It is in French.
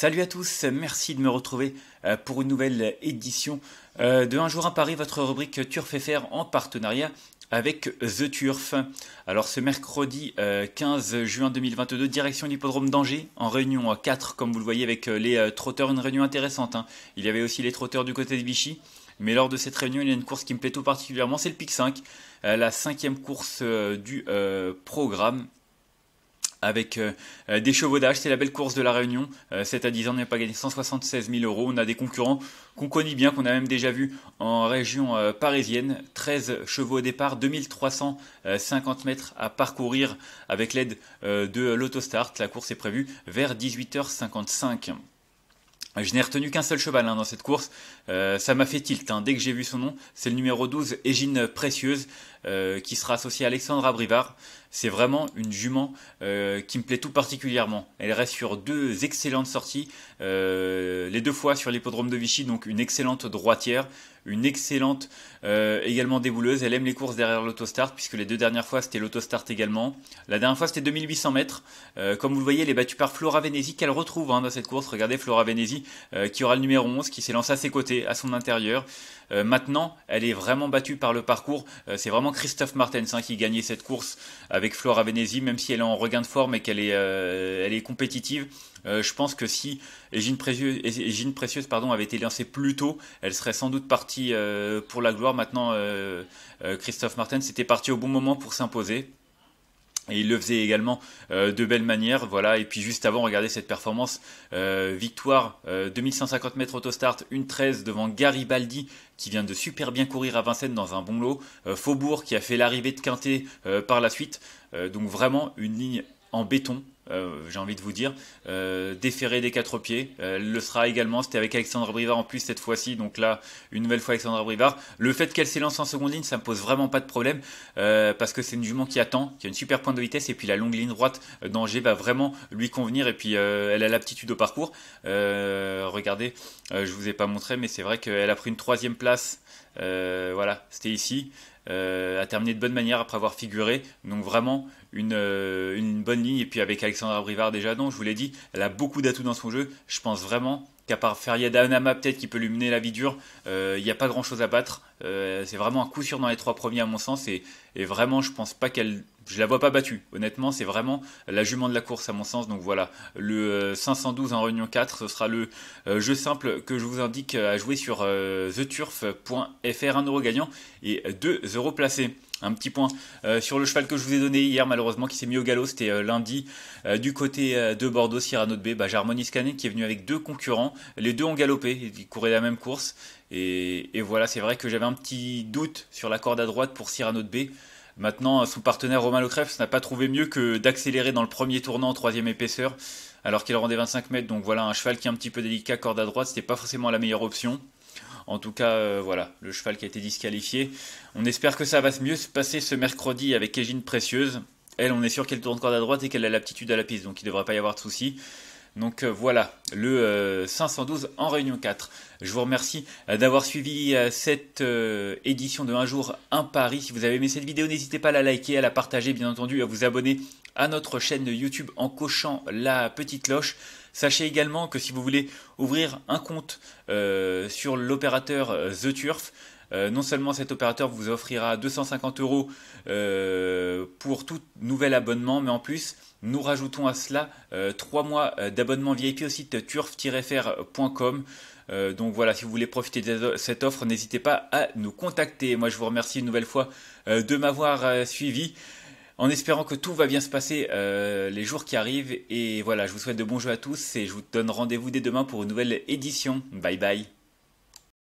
Salut à tous, merci de me retrouver euh, pour une nouvelle édition euh, de Un jour à Paris, votre rubrique Turf faire en partenariat avec The Turf. Alors ce mercredi 15 euh, juin 2022, direction l'hippodrome d'Angers, en réunion 4, comme vous le voyez avec les trotteurs, une réunion intéressante. Hein. Il y avait aussi les trotteurs du côté de Vichy, mais lors de cette réunion, il y a une course qui me plaît tout particulièrement, c'est le PIC 5, la cinquième course du programme avec euh, euh, des des d'âge, C'est la belle course de la Réunion. Euh, à 10 ans, on n'a pas gagné 176 000 euros. On a des concurrents qu'on connaît bien, qu'on a même déjà vu en région euh, parisienne. 13 chevaux au départ, 2350 mètres à parcourir avec l'aide de l'autostart. La course est prévue vers 18h55. Je n'ai retenu qu'un seul cheval hein, dans cette course. Euh, ça m'a fait tilt. Hein. Dès que j'ai vu son nom, c'est le numéro 12, Égine Précieuse, euh, qui sera associée à Alexandra Brivard. C'est vraiment une jument euh, qui me plaît tout particulièrement. Elle reste sur deux excellentes sorties, les deux fois sur l'hippodrome de Vichy, donc une excellente droitière une excellente euh, également débouleuse. Elle aime les courses derrière l'autostart, puisque les deux dernières fois c'était l'autostart également. La dernière fois c'était 2800 mètres. Euh, comme vous le voyez, elle est battue par Flora Venezi, qu'elle retrouve hein, dans cette course. Regardez Flora Venezi, euh, qui aura le numéro 11, qui s'est lancé à ses côtés, à son intérieur. maintenant, elle est vraiment battue par le parcours. c'est vraiment Christophe Martens hein, qui gagnait cette course avec Flora Venezi, même si elle est en regain de forme et qu'elle est compétitive. Euh, je pense que si Égine Précieuse, pardon, avait été lancée plus tôt, elle serait sans doute partie euh, pour la gloire. Maintenant, euh, Christophe Martin s'était parti au bon moment pour s'imposer. Et il le faisait également de belle manière, voilà. Et puis juste avant, regardez cette performance, victoire 2150 mètres autostart, une 13 devant Garibaldi qui vient de super bien courir à Vincennes dans un bon lot, Faubourg qui a fait l'arrivée de Quintet par la suite, donc vraiment une ligne en béton. Euh, j'ai envie de vous dire, euh, Déferré des quatre pieds. Euh, le sera également, c'était avec Alexandre Brivard en plus cette fois-ci, donc là, une nouvelle fois Alexandre Brivard. Le fait qu'elle s'élance en seconde ligne, ça me pose vraiment pas de problème, parce que c'est une jument qui attend, qui a une super pointe de vitesse, et puis la longue ligne droite d'Angers va vraiment lui convenir, et puis elle a l'aptitude au parcours. regardez, je vous ai pas montré, mais c'est vrai qu'elle a pris une troisième place. voilà, c'était ici a euh, terminé de bonne manière après avoir figuré. Donc vraiment une, euh, une bonne ligne. Et puis avec Alexandra Brivard déjà, non, je vous l'ai dit, elle a beaucoup d'atouts dans son jeu. Je pense vraiment qu'à part Feria Anama peut-être qui peut lui mener la vie dure, euh, il n'y a pas grand chose à battre. c'est vraiment un coup sûr dans les trois premiers à mon sens et, et vraiment je pense pas qu'elle je la vois pas battue. Honnêtement, c'est vraiment la jument de la course à mon sens. Donc voilà, le 512 euh, en réunion 4, ce sera le euh, jeu simple que je vous indique euh, à jouer sur theturf.fr, 1 euro gagnant et 2 euros placés. Un petit point sur le cheval que je vous ai donné hier, malheureusement, qui s'est mis au galop, c'était lundi, du côté de Bordeaux, Cyrano de B. Bah, Jarmonis Canet qui est venu avec deux concurrents. Les deux ont galopé, ils couraient la même course. Et, et voilà, c'est vrai que j'avais un petit doute sur la corde à droite pour Cyrano de B. Maintenant, son partenaire Romain Lecrève n'a pas trouvé mieux que d'accélérer dans le premier tournant en troisième épaisseur, alors qu'il rendait 25 mètres. Donc voilà, un cheval qui est un petit peu délicat, corde à droite, c'était pas forcément la meilleure option. En tout cas, euh, voilà, le cheval qui a été disqualifié. On espère que ça va mieux se passer ce mercredi avec Égine Précieuse. Elle, on est sûr qu'elle tourne corde à droite et qu'elle a l'aptitude à la piste, donc il ne devrait pas y avoir de soucis. Donc euh, voilà, le 512 euh, en réunion 4. Je vous remercie euh, d'avoir suivi cette édition de Un jour, un pari. Si vous avez aimé cette vidéo, n'hésitez pas à la liker, à la partager, bien entendu, à vous abonner à notre chaîne YouTube en cochant la petite cloche. Sachez également que si vous voulez ouvrir un compte sur l'opérateur The Turf, euh, non seulement cet opérateur vous offrira 250 euros euh, pour tout nouvel abonnement, mais en plus, nous rajoutons à cela 3 euh, mois d'abonnement VIP au site turf-fr.com. donc voilà, si vous voulez profiter de cette offre, n'hésitez pas à nous contacter. Moi, je vous remercie une nouvelle fois de m'avoir suivi en espérant que tout va bien se passer les jours qui arrivent. Et voilà, je vous souhaite de bons jeux à tous et je vous donne rendez-vous dès demain pour une nouvelle édition. Bye bye